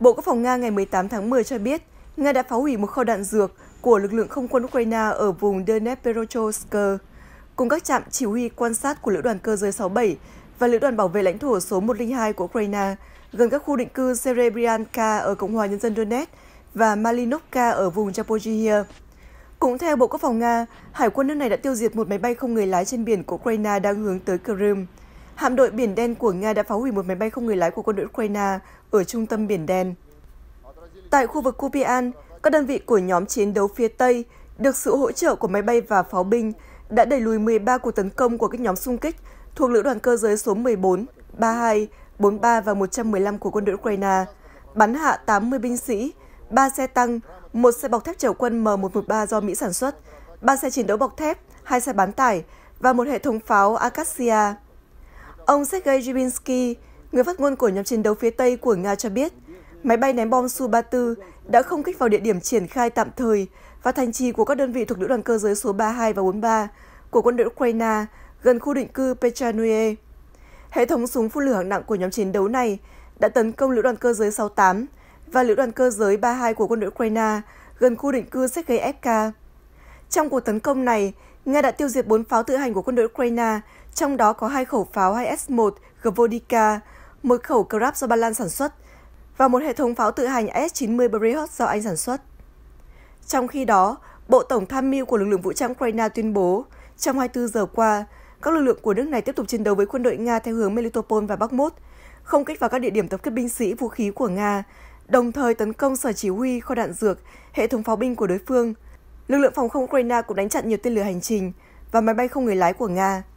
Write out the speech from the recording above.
Bộ Quốc phòng Nga ngày 18 tháng 10 cho biết, Nga đã phá hủy một kho đạn dược của lực lượng không quân Ukraine ở vùng Dnepropetrovsk, cùng các trạm chỉ huy quan sát của lữ đoàn cơ giới 67 và lữ đoàn bảo vệ lãnh thổ số 102 của Ukraine gần các khu định cư Serebryakka ở Cộng hòa Nhân dân Donetsk và Malinovka ở vùng Zaporizhia. Cũng theo Bộ Quốc phòng Nga, Hải quân nước này đã tiêu diệt một máy bay không người lái trên biển của Ukraine đang hướng tới Crimea hạm đội Biển Đen của Nga đã phá hủy một máy bay không người lái của quân đội Ukraine ở trung tâm Biển Đen. Tại khu vực Kupian, các đơn vị của nhóm chiến đấu phía Tây được sự hỗ trợ của máy bay và pháo binh đã đẩy lùi 13 cuộc tấn công của các nhóm xung kích thuộc lữ đoàn cơ giới số 14, 32, 43 và 115 của quân đội Ukraine, bắn hạ 80 binh sĩ, 3 xe tăng, một xe bọc thép chở quân M113 do Mỹ sản xuất, 3 xe chiến đấu bọc thép, 2 xe bán tải và một hệ thống pháo Acacia. Ông Sergei Zybinsky, người phát ngôn của nhóm chiến đấu phía Tây của Nga cho biết, máy bay ném bom Su-34 đã không kích vào địa điểm triển khai tạm thời và thành trì của các đơn vị thuộc lữ đoàn cơ giới số 32 và 43 của quân đội Ukraine gần khu định cư Pechanuye. Hệ thống súng phun lửa hạng nặng của nhóm chiến đấu này đã tấn công lữ đoàn cơ giới 68 và lữ đoàn cơ giới 32 của quân đội Ukraine gần khu định cư Sergei FK. Trong cuộc tấn công này, Nga đã tiêu diệt 4 pháo tự hành của quân đội Ukraine, trong đó có hai khẩu pháo 2S-1 Gvodika, một khẩu Krab do Ba Lan sản xuất và một hệ thống pháo tự hành AS-90 Berehot do Anh sản xuất. Trong khi đó, Bộ Tổng tham mưu của lực lượng vũ trang Ukraine tuyên bố, trong 24 giờ qua, các lực lượng của nước này tiếp tục chiến đấu với quân đội Nga theo hướng Melitopol và Bakhmut, không kích vào các địa điểm tập kết binh sĩ vũ khí của Nga, đồng thời tấn công sở chỉ huy kho đạn dược, hệ thống pháo binh của đối phương – lực lượng phòng không Ukraine cũng đánh chặn nhiều tên lửa hành trình và máy bay không người lái của Nga